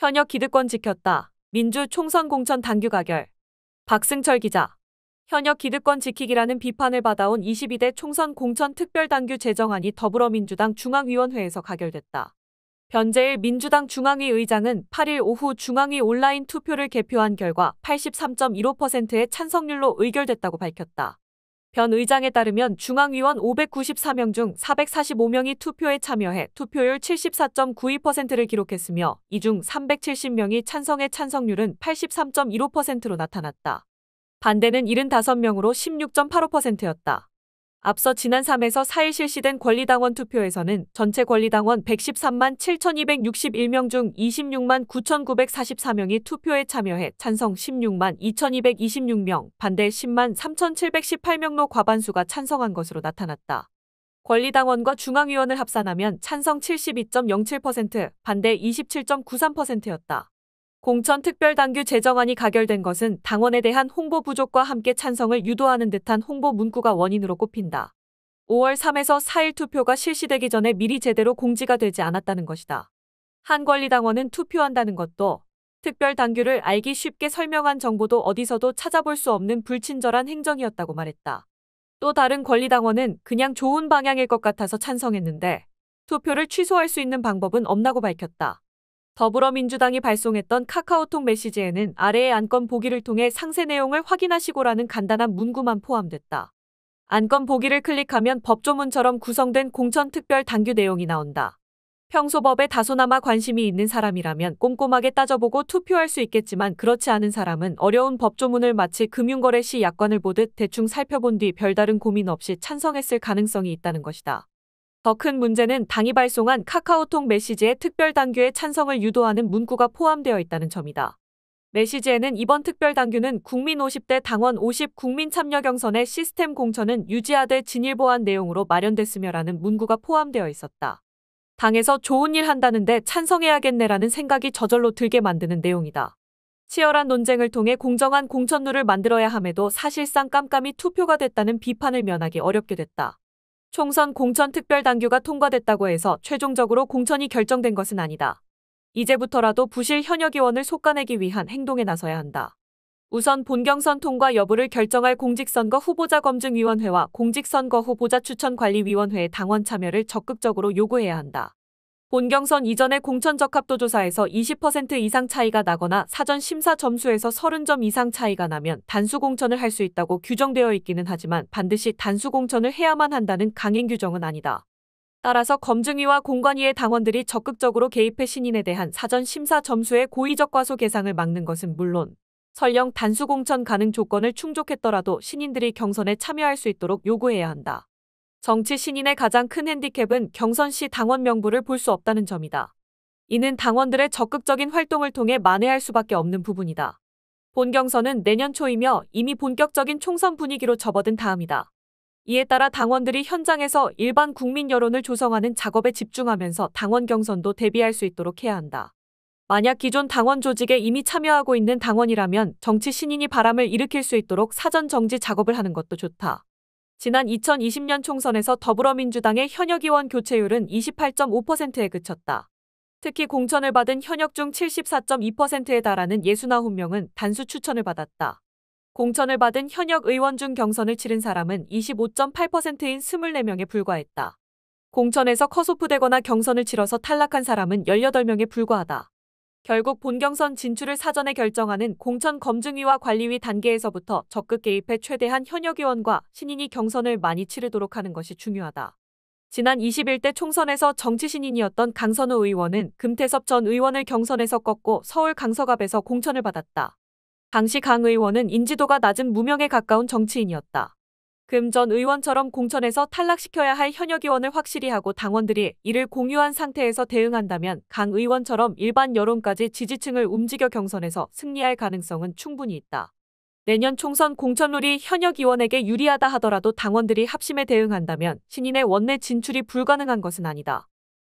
현역 기득권 지켰다. 민주 총선 공천 당규 가결. 박승철 기자. 현역 기득권 지키기라는 비판을 받아온 22대 총선 공천 특별당규 제정안이 더불어민주당 중앙위원회에서 가결됐다. 변재일 민주당 중앙위 의장은 8일 오후 중앙위 온라인 투표를 개표한 결과 83.15%의 찬성률로 의결됐다고 밝혔다. 변 의장에 따르면 중앙위원 594명 중 445명이 투표에 참여해 투표율 74.92%를 기록했으며 이 중 370명이 찬성의 찬성률은 83.15%로 나타났다. 반대는 75명으로 16.85%였다. 앞서 지난 3에서 4일 실시된 권리당원 투표에서는 전체 권리당원 113만 7,261명 중 26만 9,944명이 투표에 참여해 찬성 16만 2,226명, 반대 10만 3,718명로 과반수가 찬성한 것으로 나타났다. 권리당원과 중앙위원을 합산하면 찬성 72.07%, 반대 27.93%였다. 공천특별당규 제정안이 가결된 것은 당원에 대한 홍보 부족과 함께 찬성을 유도하는 듯한 홍보 문구가 원인으로 꼽힌다. 5월 3에서 4일 투표가 실시되기 전에 미리 제대로 공지가 되지 않았다는 것이다. 한권리당원은 투표한다는 것도 특별당규를 알기 쉽게 설명한 정보도 어디서도 찾아볼 수 없는 불친절한 행정이었다고 말했다. 또 다른 권리당원은 그냥 좋은 방향일 것 같아서 찬성했는데 투표를 취소할 수 있는 방법은 없나고 밝혔다. 더불어민주당이 발송했던 카카오톡 메시지에는 아래의 안건 보기를 통해 상세 내용을 확인하시고라는 간단한 문구만 포함됐다. 안건 보기를 클릭하면 법조문처럼 구성된 공천특별 당규 내용이 나온다. 평소 법에 다소나마 관심이 있는 사람이라면 꼼꼼하게 따져보고 투표할 수 있겠지만 그렇지 않은 사람은 어려운 법조문을 마치 금융거래 시 약관을 보듯 대충 살펴본 뒤 별다른 고민 없이 찬성했을 가능성이 있다는 것이다. 더큰 문제는 당이 발송한 카카오톡 메시지에 특별 당규의 찬성을 유도하는 문구가 포함되어 있다는 점이다. 메시지에는 이번 특별 당규는 국민 50대 당원 50 국민 참여 경선의 시스템 공천은 유지하되 진일 보한 내용으로 마련됐으며라는 문구가 포함되어 있었다. 당에서 좋은 일 한다는데 찬성해야겠네라는 생각이 저절로 들게 만드는 내용이다. 치열한 논쟁을 통해 공정한 공천룰을 만들어야 함에도 사실상 깜깜이 투표가 됐다는 비판을 면하기 어렵게 됐다. 총선 공천 특별당규가 통과됐다고 해서 최종적으로 공천이 결정된 것은 아니다. 이제부터라도 부실 현역 의원을 속아내기 위한 행동에 나서야 한다. 우선 본경선 통과 여부를 결정할 공직선거 후보자 검증위원회와 공직선거 후보자 추천관리위원회의 당원 참여를 적극적으로 요구해야 한다. 본경선 이전의 공천적합도조사에서 20% 이상 차이가 나거나 사전 심사 점수에서 30점 이상 차이가 나면 단수 공천을 할 수 있다고 규정되어 있기는 하지만 반드시 단수 공천을 해야만 한다는 강행 규정은 아니다. 따라서 검증위와 공관위의 당원들이 적극적으로 개입해 신인에 대한 사전 심사 점수의 고의적 과소 계상을 막는 것은 물론 설령 단수 공천 가능 조건을 충족했더라도 신인들이 경선에 참여할 수 있도록 요구해야 한다. 정치 신인의 가장 큰 핸디캡은 경선 시 당원 명부를 볼 수 없다는 점이다. 이는 당원들의 적극적인 활동을 통해 만회할 수밖에 없는 부분이다. 본 경선은 내년 초이며 이미 본격적인 총선 분위기로 접어든 다음이다. 이에 따라 당원들이 현장에서 일반 국민 여론을 조성하는 작업에 집중하면서 당원 경선도 대비할 수 있도록 해야 한다. 만약 기존 당원 조직에 이미 참여하고 있는 당원이라면 정치 신인이 바람을 일으킬 수 있도록 사전 정지 작업을 하는 것도 좋다. 지난 2020년 총선에서 더불어민주당의 현역 의원 교체율은 28.5%에 그쳤다. 특히 공천을 받은 현역 중 74.2%에 달하는 69명은 단수 추천을 받았다. 공천을 받은 현역 의원 중 경선을 치른 사람은 25.8%인 24명에 불과했다. 공천에서 커소프되거나 경선을 치러서 탈락한 사람은 18명에 불과하다. 결국 본경선 진출을 사전에 결정하는 공천검증위와 관리위 단계에서부터 적극 개입해 최대한 현역 의원과 신인이 경선을 많이 치르도록 하는 것이 중요하다. 지난 21대 총선에서 정치 신인이었던 강선우 의원은 금태섭 전 의원을 경선에서 꺾고 서울 강서갑에서 공천을 받았다. 당시 강 의원은 인지도가 낮은 무명에 가까운 정치인이었다. 금전 의원처럼 공천에서 탈락시켜야 할 현역 의원을 확실히 하고 당원들이 이를 공유한 상태에서 대응한다면 강 의원처럼 일반 여론까지 지지층을 움직여 경선에서 승리할 가능성은 충분히 있다. 내년 총선 공천룰이 현역 의원에게 유리하다 하더라도 당원들이 합심에 대응한다면 신인의 원내 진출이 불가능한 것은 아니다.